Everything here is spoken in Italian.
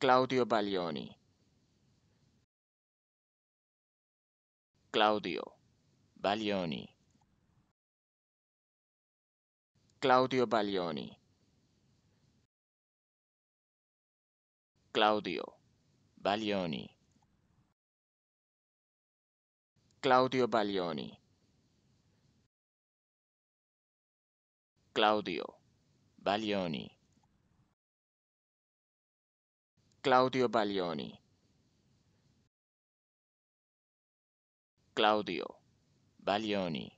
Claudio Baglioni Claudio Baglioni Claudio Baglioni Claudio Baglioni Claudio Baglioni Claudio Baglioni Claudio Baglioni Claudio Baglioni